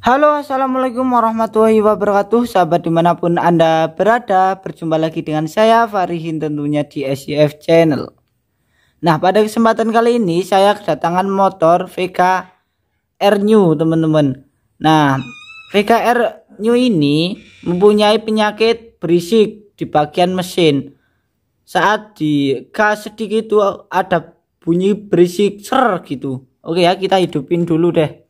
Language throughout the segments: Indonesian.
Halo assalamualaikum warahmatullahi wabarakatuh Sahabat dimanapun anda berada Berjumpa lagi dengan saya Farihin tentunya di SCF channel Nah pada kesempatan kali ini Saya kedatangan motor VK R New teman-teman Nah VK R New ini Mempunyai penyakit berisik Di bagian mesin Saat di gas sedikit itu Ada bunyi berisik ser gitu Oke ya kita hidupin dulu deh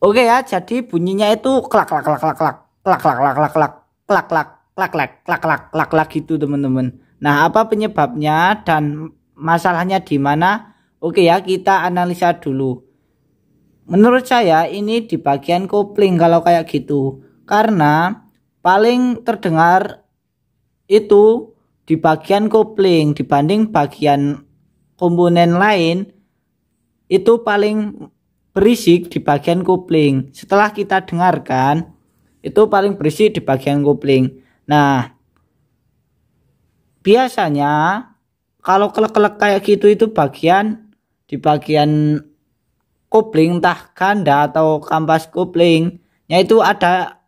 Oke ya, jadi bunyinya itu klak klak klak klak klak klak klak klak klak klak klak klak klak klak klak klak klak gitu teman-teman. Nah, apa penyebabnya dan masalahnya di mana? Oke ya, kita analisa dulu. Menurut saya ini di bagian kopling kalau kayak gitu. Karena paling terdengar itu di bagian kopling dibanding bagian komponen lain itu paling berisik di bagian kopling. Setelah kita dengarkan, itu paling berisik di bagian kopling. Nah, biasanya kalau kelek-kelek kayak gitu itu bagian di bagian kopling entah ganda atau kampas kopling yaitu ada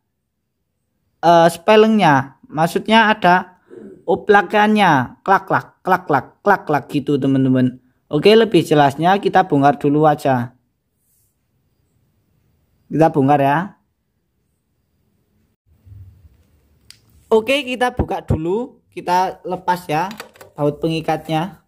uh, spellingnya maksudnya ada uplakannya klak klak klak klak klak klak gitu teman-teman oke lebih jelasnya kita bongkar dulu aja kita bongkar ya. Oke, kita buka dulu. Kita lepas ya baut pengikatnya.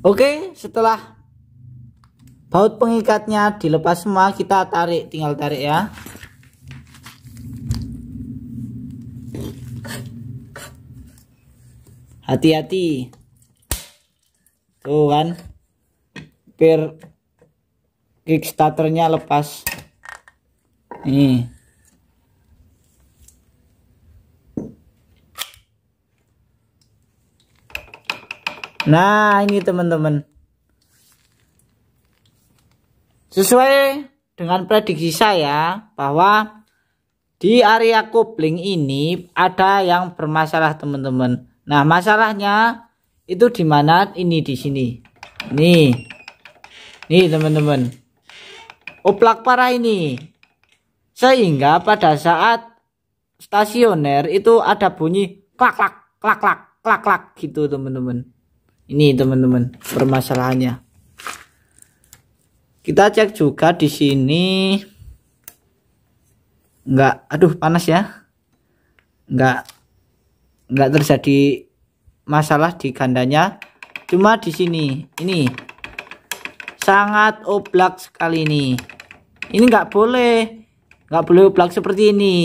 Oke, setelah baut pengikatnya dilepas semua, kita tarik, tinggal tarik ya. Hati-hati. Tuh kan. Pir kickstarternya lepas. Nih. Nah, ini teman-teman. Sesuai dengan prediksi saya bahwa di area kopling ini ada yang bermasalah teman-teman. Nah, masalahnya itu di mana? Ini di sini. Nih. Nih, teman-teman. Oplak parah ini. Sehingga pada saat stasioner itu ada bunyi klak klak klak klak klak klak gitu, teman-teman. Ini teman-teman permasalahannya. Kita cek juga di sini enggak aduh panas ya. Enggak enggak terjadi masalah di gandanya. Cuma di sini ini sangat oblak sekali ini. Ini enggak boleh. Enggak boleh oblak seperti ini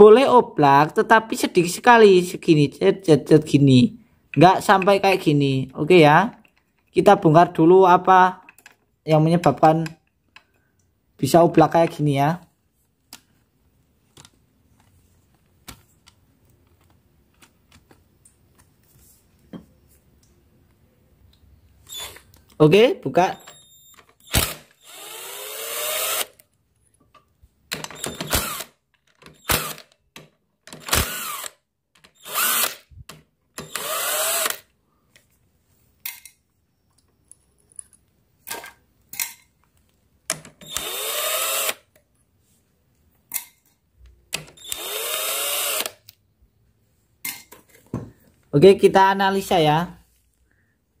boleh oblak tetapi sedikit sekali segini cet cet cet gini nggak sampai kayak gini oke okay ya kita bongkar dulu apa yang menyebabkan bisa oblak kayak gini ya Oke, okay, buka Oke, kita analisa ya.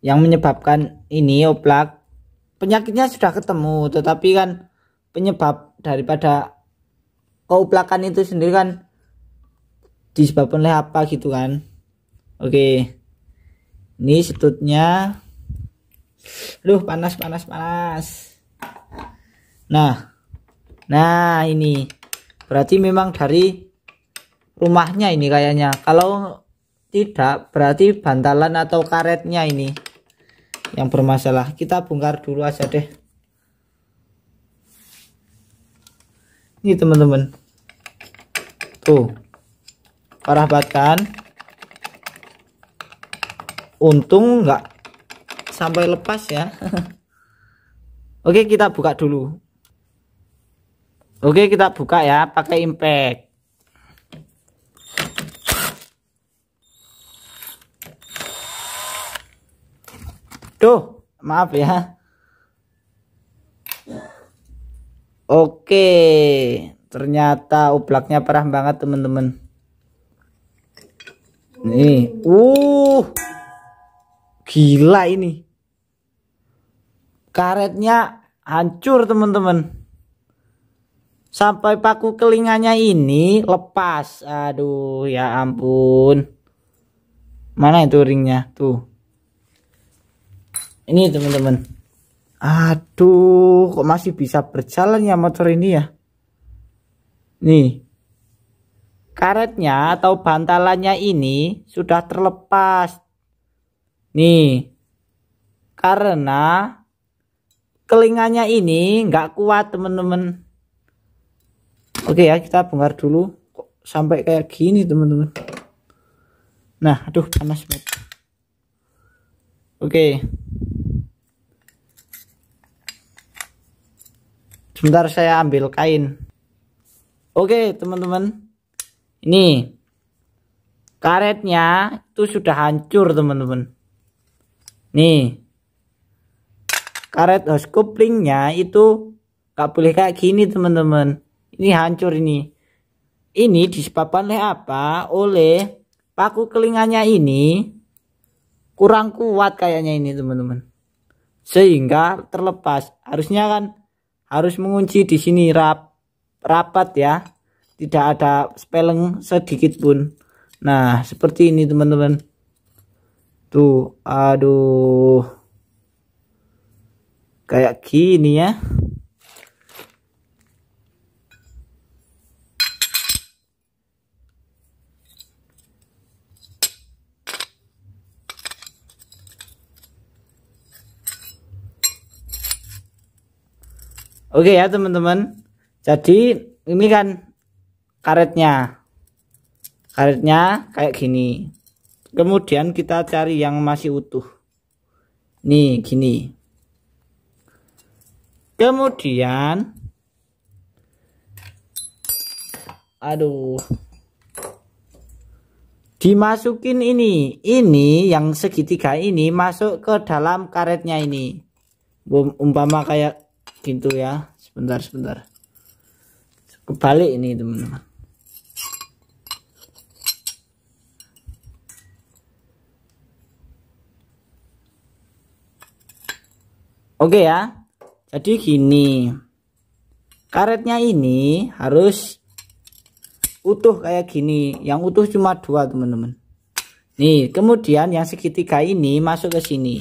Yang menyebabkan ini oblak. Penyakitnya sudah ketemu, tetapi kan penyebab daripada keoblakan itu sendiri kan disebabkan oleh apa gitu kan. Oke. Ini setutnya. Aduh panas panas panas. Nah. Nah, ini. Berarti memang dari rumahnya ini kayaknya. Kalau tidak berarti bantalan atau karetnya ini yang bermasalah kita bongkar dulu aja deh ini teman-teman tuh parah banget kan untung nggak sampai lepas ya oke kita buka dulu oke kita buka ya pakai impact Duh, maaf ya. Oke, ternyata uplaknya parah banget teman-teman. Nih, uh, gila ini. Karetnya hancur teman-teman. Sampai paku kelingannya ini lepas. Aduh, ya ampun. Mana itu ringnya? Tuh ini teman-teman aduh kok masih bisa berjalan ya motor ini ya nih karetnya atau bantalannya ini sudah terlepas nih karena kelingannya ini nggak kuat teman-teman oke ya kita bongkar dulu Kok sampai kayak gini teman-teman nah aduh panas banget oke Sebentar saya ambil kain. Oke, teman-teman. Ini karetnya itu sudah hancur, teman-teman. Nih. Karet host koplingnya itu nggak boleh kayak gini, teman-teman. Ini hancur ini. Ini disebabkan oleh apa? Oleh paku kelingannya ini kurang kuat kayaknya ini, teman-teman. Sehingga terlepas. Harusnya kan harus mengunci di sini rap rapat ya tidak ada spelling sedikit pun nah seperti ini teman-teman tuh aduh kayak gini ya Oke ya teman-teman. Jadi ini kan karetnya. Karetnya kayak gini. Kemudian kita cari yang masih utuh. Nih gini. Kemudian aduh dimasukin ini ini yang segitiga ini masuk ke dalam karetnya ini umpama kayak gitu ya sebentar sebentar kebalik ini teman-teman Oke ya jadi gini karetnya ini harus utuh kayak gini yang utuh cuma dua teman-teman nih kemudian yang segitiga ini masuk ke sini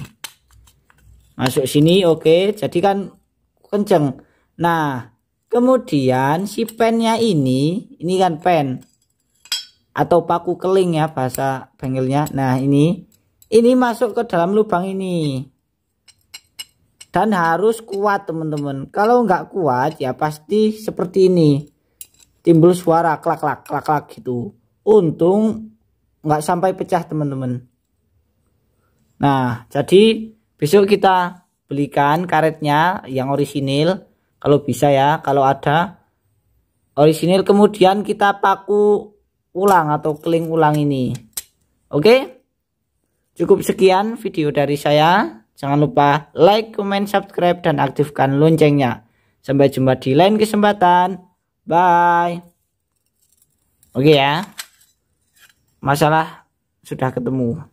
masuk sini oke jadi kan kenceng. Nah, kemudian si pennya ini, ini kan pen atau paku keling ya bahasa bengkelnya. Nah, ini ini masuk ke dalam lubang ini. Dan harus kuat, teman-teman. Kalau nggak kuat ya pasti seperti ini. Timbul suara klak-klak klak-klak gitu. Untung nggak sampai pecah, teman-teman. Nah, jadi besok kita belikan karetnya yang orisinil kalau bisa ya kalau ada orisinil kemudian kita paku ulang atau keling ulang ini oke cukup sekian video dari saya jangan lupa like comment subscribe dan aktifkan loncengnya sampai jumpa di lain kesempatan bye oke ya masalah sudah ketemu